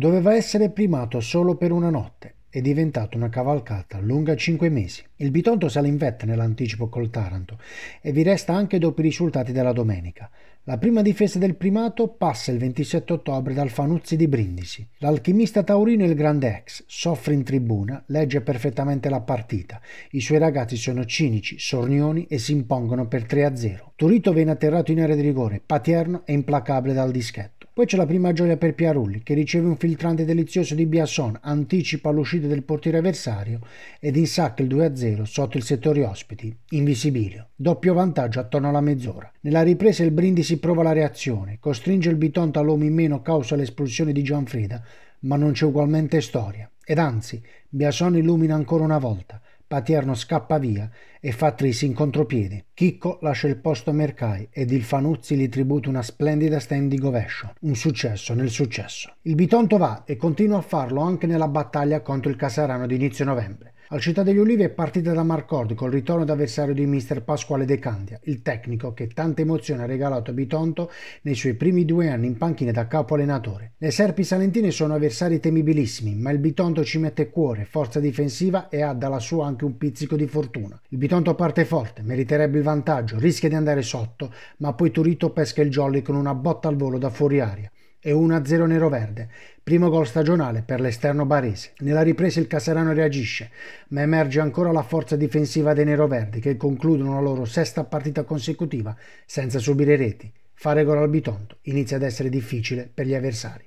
Doveva essere primato solo per una notte è diventato una cavalcata lunga 5 mesi. Il Bitonto sale in vetta nell'anticipo col Taranto e vi resta anche dopo i risultati della domenica. La prima difesa del primato passa il 27 ottobre dal Fanuzzi di Brindisi. L'alchimista taurino il grande ex soffre in tribuna, legge perfettamente la partita. I suoi ragazzi sono cinici, sornioni e si impongono per 3-0. Turito viene atterrato in area di rigore, patierno e implacabile dal dischetto. Poi c'è la prima gioia per Piarulli, che riceve un filtrante delizioso di Biasson, anticipa l'uscita del portiere avversario ed insacca il 2-0 sotto il settore ospiti, in visibilio. Doppio vantaggio attorno alla mezz'ora. Nella ripresa il Brindisi prova la reazione, costringe il Bitonta all'uomo in meno causa l'espulsione di Gianfreda, ma non c'è ugualmente storia. Ed anzi, Biasson illumina ancora una volta, Patierno scappa via e fa Trisi in contropiede. Chicco lascia il posto a Mercai ed il Fanuzzi gli tributa una splendida standing ovation. Un successo nel successo. Il Bitonto va e continua a farlo anche nella battaglia contro il Casarano di inizio novembre. Al Città degli Ulivi è partita da Marcordi col ritorno d'avversario di mister Pasquale De Candia, il tecnico che tante emozioni ha regalato a Bitonto nei suoi primi due anni in panchina da capo allenatore. Le Serpi salentine sono avversari temibilissimi, ma il Bitonto ci mette cuore, forza difensiva e ha dalla sua anche un pizzico di fortuna. Il Bitonto parte forte, meriterebbe il vantaggio, rischia di andare sotto, ma poi Turito pesca il jolly con una botta al volo da fuori aria e 1-0 nero-verde, primo gol stagionale per l'esterno barese. Nella ripresa il Casarano reagisce, ma emerge ancora la forza difensiva dei neroverdi che concludono la loro sesta partita consecutiva senza subire reti. Fare gol al Bitonto inizia ad essere difficile per gli avversari.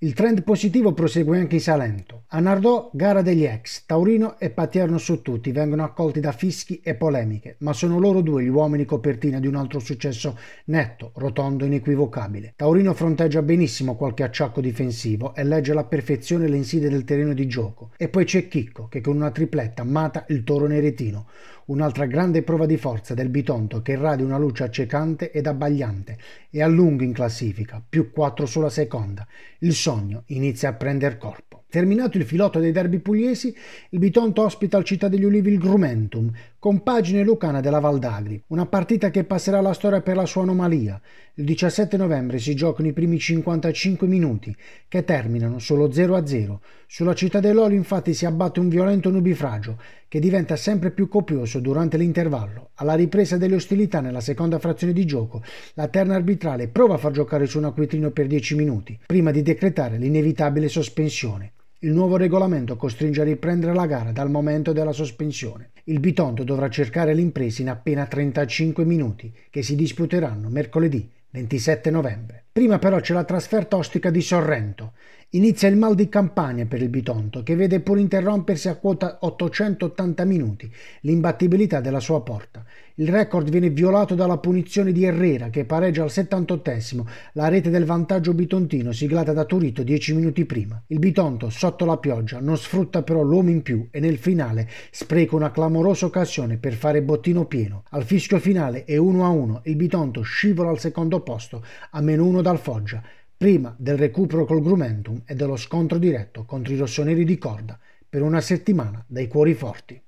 Il trend positivo prosegue anche in Salento. A Nardò, gara degli ex, Taurino e Patierno su tutti vengono accolti da fischi e polemiche, ma sono loro due gli uomini copertina di un altro successo netto, rotondo e inequivocabile. Taurino fronteggia benissimo qualche acciacco difensivo e legge alla perfezione le insidie del terreno di gioco. E poi c'è Chicco, che con una tripletta mata il toro neretino. Un'altra grande prova di forza del Bitonto che irradia una luce accecante ed abbagliante e a lungo in classifica, più 4 sulla seconda. Il sogno inizia a prender corpo. Terminato il filotto dei derby pugliesi, il Bitonto ospita al Città degli Ulivi il Grumentum, compagine lucana della Valdagri, una partita che passerà alla storia per la sua anomalia. Il 17 novembre si giocano i primi 55 minuti, che terminano solo 0-0. Sulla Città dell'Olio infatti si abbatte un violento nubifragio, che diventa sempre più copioso durante l'intervallo. Alla ripresa delle ostilità nella seconda frazione di gioco, la terna arbitrale prova a far giocare su un acquitrino per 10 minuti, prima di decretare l'inevitabile sospensione. Il nuovo regolamento costringe a riprendere la gara dal momento della sospensione. Il Bitonto dovrà cercare l'impresa in appena 35 minuti, che si disputeranno mercoledì 27 novembre. Prima però c'è la trasferta ostica di Sorrento, Inizia il mal di campagna per il Bitonto, che vede pur interrompersi a quota 880 minuti l'imbattibilità della sua porta. Il record viene violato dalla punizione di Herrera, che pareggia al 78esimo la rete del vantaggio bitontino siglata da Turito 10 minuti prima. Il Bitonto, sotto la pioggia, non sfrutta però l'uomo in più e nel finale spreca una clamorosa occasione per fare bottino pieno. Al fischio finale è 1-1, il Bitonto scivola al secondo posto, a meno 1 dal Foggia prima del recupero col Grumentum e dello scontro diretto contro i rossoneri di Corda per una settimana dai cuori forti.